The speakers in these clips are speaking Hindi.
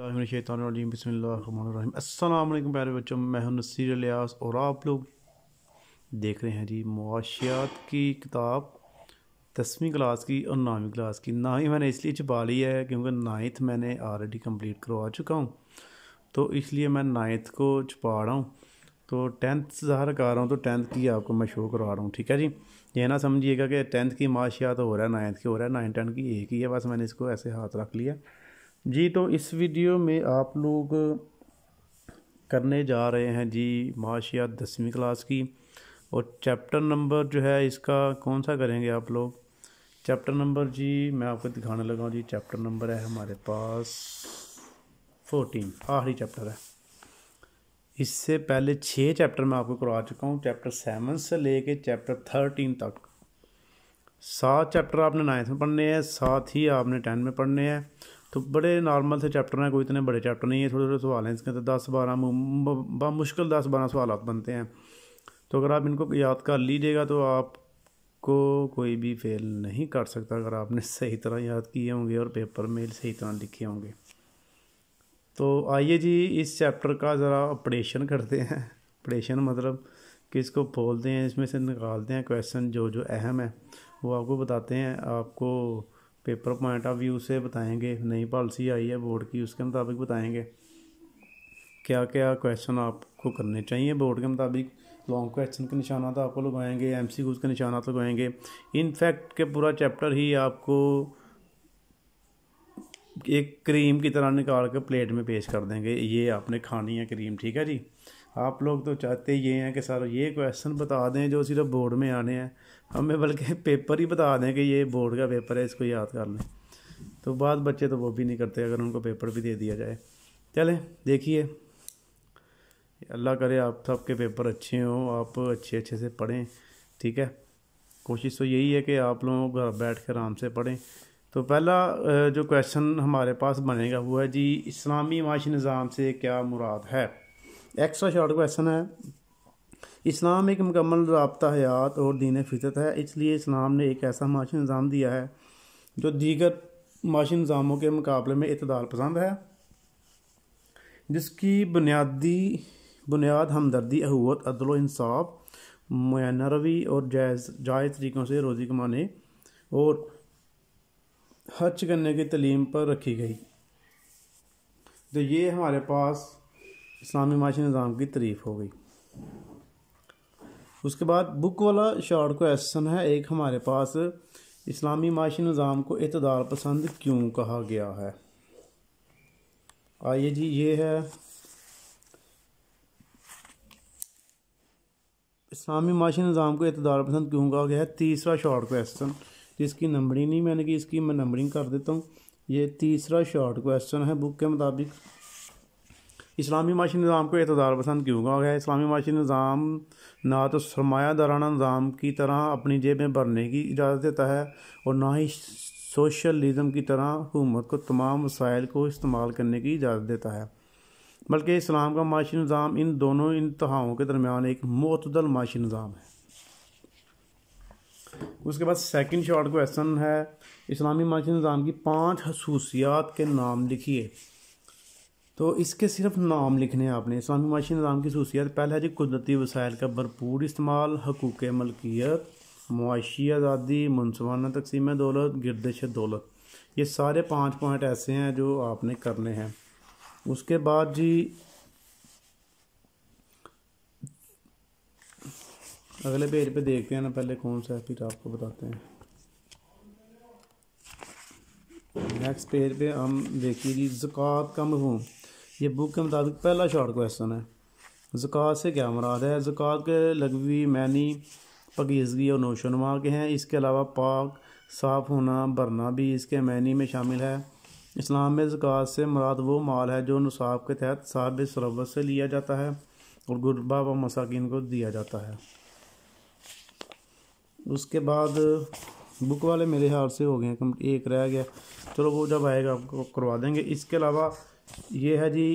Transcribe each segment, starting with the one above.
अल्लाम प्यारे बच्चों मैं हूं नसीर अलियास और आप लोग देख रहे हैं जी मुआशियात की किताब दसवीं क्लास की और नौवीं क्लास की ना ही मैंने इसलिए छुपा ली है क्योंकि नाइन्थ मैंने ऑलरेडी कंप्लीट करवा चुका हूँ तो इसलिए मैं नाइन्थ को छुपा रहा हूँ तो टेंथ ज़ाहर कर रहा हूँ तो टेंथ की आपको मैं शो करवा रहा हूँ ठीक है जी ये ना समझिएगा कि टेंथ की मुआशियात हो रहा है नाइन्थ की हो रहा है नाइन टेंथ की एक ही है बस मैंने इसको ऐसे हाथ रख लिया जी तो इस वीडियो में आप लोग करने जा रहे हैं जी माशिया दसवीं क्लास की और चैप्टर नंबर जो है इसका कौन सा करेंगे आप लोग चैप्टर नंबर जी मैं आपको दिखाने लगा जी चैप्टर नंबर है हमारे पास फोर्टीन आखिरी चैप्टर है इससे पहले छः चैप्टर मैं आपको करवा चुका हूँ चैप्टर सेवन से लेके चैप्टर थर्टीन तक सात चैप्टर आपने नाइन्थ में पढ़ने हैं साथ ही आपने टेन में पढ़ने हैं तो बड़े नॉर्मल से चैप्टर हैं कोई इतने बड़े चैप्टर नहीं है थोड़े थोड़े सवाल हैं इसके अंदर दस बारह मुश्किल दस बारह सवाल बनते हैं तो अगर आप इनको याद कर लीजिएगा तो आपको कोई भी फेल नहीं कर सकता अगर आपने सही तरह याद किए होंगे और पेपर में सही तरह लिखे होंगे तो आइए जी इस चैप्टर का ज़रा ऑपरेशन करते हैं ऑपरेशन मतलब कि इसको खोलते हैं इसमें से निकालते हैं क्वेश्चन जो जो अहम है वो आपको बताते हैं आपको पेपर पॉइंट ऑफ व्यू से बताएंगे नई पॉलिसी आई है बोर्ड की उसके मुताबिक बताएंगे क्या क्या क्वेश्चन आपको करने चाहिए बोर्ड के मुताबिक लॉन्ग क्वेश्चन के निशानात तो आपको लगवाएंगे एम सी के निशानात तो लगवाएंगे इनफैक्ट के पूरा चैप्टर ही आपको एक क्रीम की तरह निकाल कर प्लेट में पेश कर देंगे ये आपने खानी है क्रीम ठीक है जी आप लोग तो चाहते ये हैं कि सर ये क्वेश्चन बता दें जो सिर्फ बोर्ड में आने हैं हमें बल्कि पेपर ही बता दें कि ये बोर्ड का पेपर है इसको याद कर लें तो बाद बच्चे तो वो भी नहीं करते अगर उनको पेपर भी दे दिया जाए चलें देखिए अल्लाह करे आप सबके पेपर अच्छे हों आप अच्छे अच्छे से पढ़ें ठीक है कोशिश तो यही है कि आप लोग घर बैठ कर आराम से पढ़ें तो पहला जो क्वेश्चन हमारे पास बनेगा वो है जी इस्लामी माशी निज़ाम से क्या मुराद है एक्स्ट्रा शॉर्ट क्वेश्चन है इस्लाम एक मुकम्मल रबता हयात और दीन फितरत है इसलिए इस्लाम ने एक ऐसा माशी निज़ाम दिया है जो दीगर माशी निज़ामों के मुकाबले में इतदाल पसंद है जिसकी बुनियादी बुनियाद हमदर्दी अहूत अदलानसाफ़ मैनरवी और जायज़ जायज़ तरीक़ों से रोज़ी कमाने और हर्च करने की तलीम पर रखी गई तो ये हमारे पास इस्लामी माशी निज़ाम की तारीफ हो गई उसके बाद बुक वाला शॉर्ट क्वेश्चन है एक हमारे पास इस्लामी माशी निज़ाम को इतदार पसंद क्यों कहा गया है आइए जी ये है इस्लामी माशी निज़ाम को इतदार पसंद क्यों कहा गया है तीसरा शॉर्ट क्वेश्चन इसकी नंबरिंग नहीं मैंने की इसकी मैं नंबरिंग कर देता हूँ ये तीसरा शॉर्ट क्वेश्चन है बुक के मुताबिक इस्लामी माशी निज़ाम को इतदार पसंद क्यों कहा गया इस्लामी माशी निज़ाम ना तो सरमाया दाराना निज़ाम की तरह अपनी जेब में भरने की इजाज़त देता है और ना ही सोशलिज़म की तरह हुकूमत को तमाम वसाइल को इस्तेमाल करने की इजाज़त देता है बल्कि इस्लाम का माशी निज़ाम इन दोनों इंतहाओं के दरमियान एक मतदल माशी निज़ाम है उसके बाद सेकंड शॉर्ट क्वेश्चन है इस्लामी माशी निज़ाम की पांच खसूसियात के नाम लिखिए तो इसके सिर्फ नाम लिखने हैं आपने इस्लामी माशी निज़ाम की खसूसियात पहला है जी कुदरती वसायल का भरपूर इस्तेमाल हकूक मलकियत मुआशी आज़ादी मनसवाना तकसीम दौलत गिरदश दौलत ये सारे पाँच पॉइंट ऐसे हैं जो आपने करने हैं उसके बाद जी अगले पेज पे देखते हैं ना पहले कौन सा है फिर आपको बताते हैं नेक्स्ट पेज पे हम देखिए जी जक़ात का मफहम ये बुक के मुताबिक पहला शॉर्ट क्वेश्चन है ज़क़़त से क्या मुराद है जक़ात के लगवी मैनी पकीजगी और नोशनमा के हैं इसके अलावा पाक साफ़ होना भरना भी इसके मैनी में शामिल है इस्लाम में ज़क़़त से मुराद वो माल है जो नुसाब के तहत साहब सरबत से लिया जाता है और गुरबा व मसाकिन को दिया जाता है उसके बाद बुक वाले मेरे हाल से हो गए कंप्लीट एक रह गया चलो वो जब आएगा आपको करवा देंगे इसके अलावा ये है जी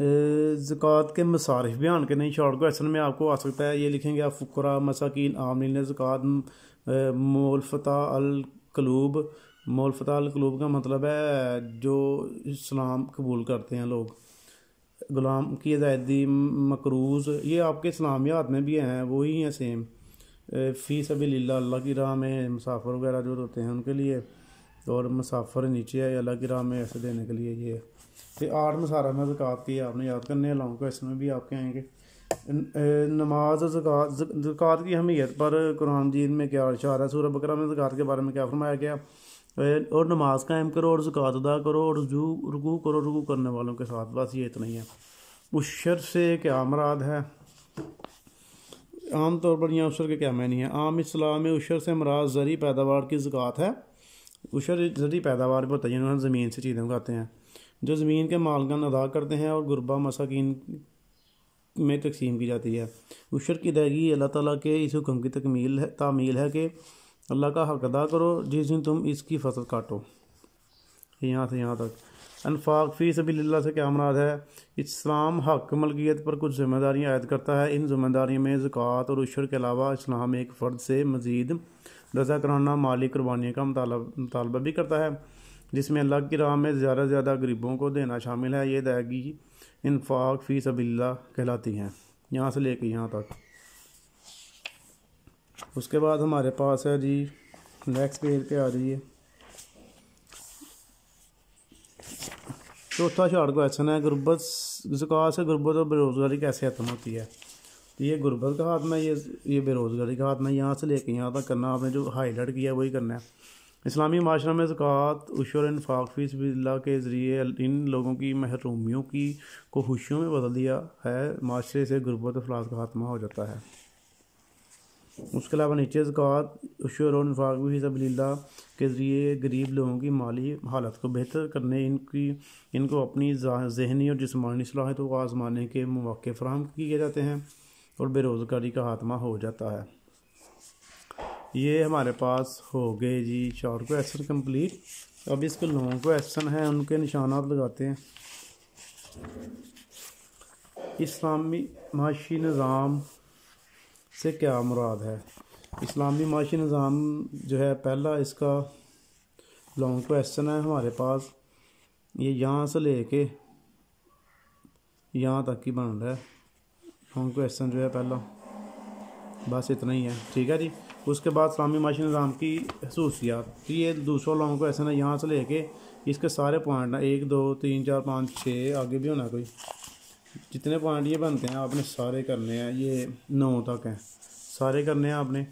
ज़क़़त के मसारफ बयान के नहीं शॉर्ट क्वेश्चन में आपको आ सकता है ये लिखेंगे आप फ़ुकरा मसाकिन आमिल ज़क़़त मोलफता अलकलूब मोलफता अलकलूब का मतलब है जो इस्लाम कबूल करते हैं लोग गुलाम की अदायदी मकरूज़ ये आपके इस्लामियात में भी हैं वही हैं सेम फ़ी सभी लीला अल्लाह की राह में मुसाफर वगैरह जो होते हैं उनके लिए और मुसाफर नीचे आए अल्लाह की राह में ऐसे देने के लिए ये तो आठ मसारा में ज़क़़त की आपने याद करने लाऊँ का इसमें भी आपके आएंगे नमाज ज़क़ात ज़क़़त की अहमियत पर कुरान जीत में क्या इशारा है सूरह बकरा में ज़क़़त के बारे में क्या फरमाया गया और नमाज कायम करो और ज़क़़त अदा करो और रजू रुकू करो रुकू करने वालों के साथ बस ये इतना ही है शर से क्या मराद है आम तौर पर यहाँ उशर के क्या मैनी है आम इस्लाम में उशर से मराज ज़री पैदावार की ज़क़़त है उशर ज़री पैदावार पर तयन हम ज़मीन से चीज़ें उगाते हैं जो ज़मीन के मालकान अदा करते हैं और गुरबा मसाकिन में तकसीम की जाती है उशर की अदायगी अल्लाह ताला के इस हुक्म की तकमील है तामील है कि अल्लाह का हक अदा करो जिस दिन तुम इसकी फसल काटो यहाँ से यहाँ तक अनफाक फ़ी सबील्ला से क्या मराद है इस्लाम हक मलकियत पर कुछ जिम्मेदारियाँ आयद करता है इन जिम्मेदारियों में ज़क़़त और उशर के अलावा इस्लाम एक फ़र्द से मज़ीद रजा कराना माली कुरबानी का मुतालबा भी करता है जिसमें अल्लाह की राह में ज़्यादा से ज़्यादा गरीबों को देना शामिल है ये अदायगी इनफाक फ़ी ला कहलाती हैं यहाँ से लेके यहाँ तक उसके बाद हमारे पास है जी नेक्स्ट पेज पे आ जाइए चौथा शॉर्ट क्वेश्चन है गुरबत जुकात से गुरबत और बेरोज़गारी कैसे खत्म होती है तो ये गुर्बत का हाथ में ये ये बेरोज़गारी का हाथ में यहाँ से लेके यहाँ तक करना आपने जो हाईलाइट किया है वही करना है इस्लामी माशरा में ज़क़़त उशर इनफाक फीस बिल्ला के ज़रिए इन लोगों की महरूमियों की को खुशियों में बदल दिया है माशरे से गुर्बत अफलास का खात्मा हो जाता है उसके अलावा नीचे जक़ात शर और इनफाक भी लीला के ज़रिए गरीब लोगों की माली हालत को बेहतर करने इनकी इनको अपनी जहनी और जिसमानी सलाहित को आजमाने के मौक़े फ़राहम किए जाते हैं और बेरोज़गारी का खात्मा हो जाता है ये हमारे पास हो गए जी चार को एसन कम्प्लीट अब इसके लोगों को एसन है उनके निशानात लगाते हैं इस्लामी माशी निज़ाम से क्या मुराद है इस्लामी माशी निज़ाम जो है पहला इसका लॉन्ग क्वेश्चन है हमारे पास ये यहाँ से ले के यहाँ तक ही बन रहा है लॉन्ग क्वेश्चन जो है पहला बस इतना ही है ठीक है जी उसके बाद इस्लामी माशी निज़ाम की खसूसियात तो ये दूसरा लॉन्ग क्वेश्चन है यहाँ से ले के इसके सारे पॉइंट ना एक दो तीन चार पाँच छः आगे भी होना कोई जितने पॉइंट ये बनते हैं आपने सारे करने हैं ये नौ तक हैं सारे करने हैं आपने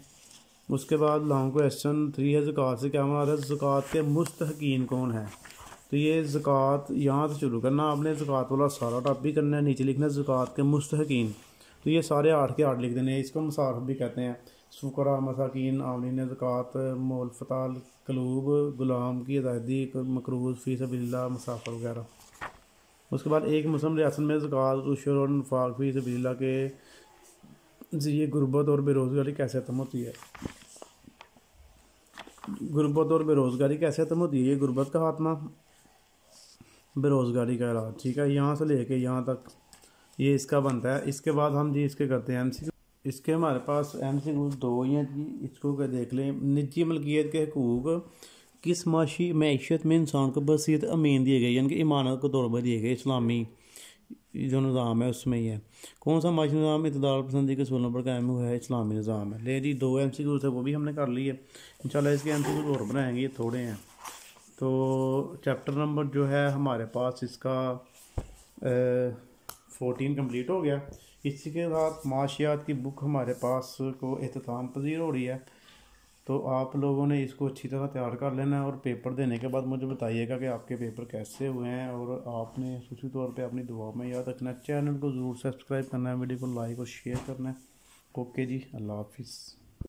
उसके बाद लॉन्ग क्वेश्चन थ्री है ज़क़़त से क्या हमारा है ज़क़़त के मुस्तकिन कौन है तो ये ज़क़़त यहाँ से शुरू करना आपने ज़क़़त वाला सारा टॉपिक करना है नीचे लिखना है ज़क़़त के मुस्तकिन तो ये सारे आठ के आठ लिख देने इसको मुसारफ भी कहते हैं शुक्रा मसाकिन आमिन ज़क़़त मोलफताल कलूब ग़ुलाम की अदायगी मकरूज फ़ीसबिल्ला मुसाफर वगैरह उसके बाद एक मुस्लिम रियासत में जक़ात रुशर और नफाक फी बिजला के ज़रिए गुरबत और बेरोज़गारी कैसे ख़त्म होती है गुर्बत और बेरोज़गारी कैसे ख़त्म होती है ये गुर्बत का खात्मा बेरोज़गारी का इलाज ठीक है यहाँ से लेके यहाँ तक ये इसका बनता है इसके बाद हम जी इसके करते हैं एम सी इसके हमारे पास एम सी दो जी इसको देख लें निजी मलकियत के हकूक़ किस माशी मैशियत में इंसान को बसीत अमीन दिए गए यानी कि ईमानत के तौर पर दिए गए इस्लामी जो निज़ाम है उसमें ही है कौन सा माशी निज़ाम इतदार पसंदी के असूलों पर कायम हुआ है इस्लामी निज़ाम है ले जी दो एम सी है वो भी हमने कर ली है इन इसके एम सी और बनाएंगे ये थोड़े हैं तो चैप्टर नंबर जो है हमारे पास इसका फोटीन कम्प्लीट हो गया इसी के साथ माशियात की बुक हमारे पास को अहतमाम पजीर हो रही है तो आप लोगों ने इसको अच्छी तरह तैयार कर लेना है और पेपर देने के बाद मुझे बताइएगा कि आपके पेपर कैसे हुए हैं और आपने खुशी तौर पे अपनी दुआ में याद रखना चैनल को ज़रूर सब्सक्राइब करना है वीडियो को लाइक और शेयर करना है ओके जी अल्लाह हाफिज़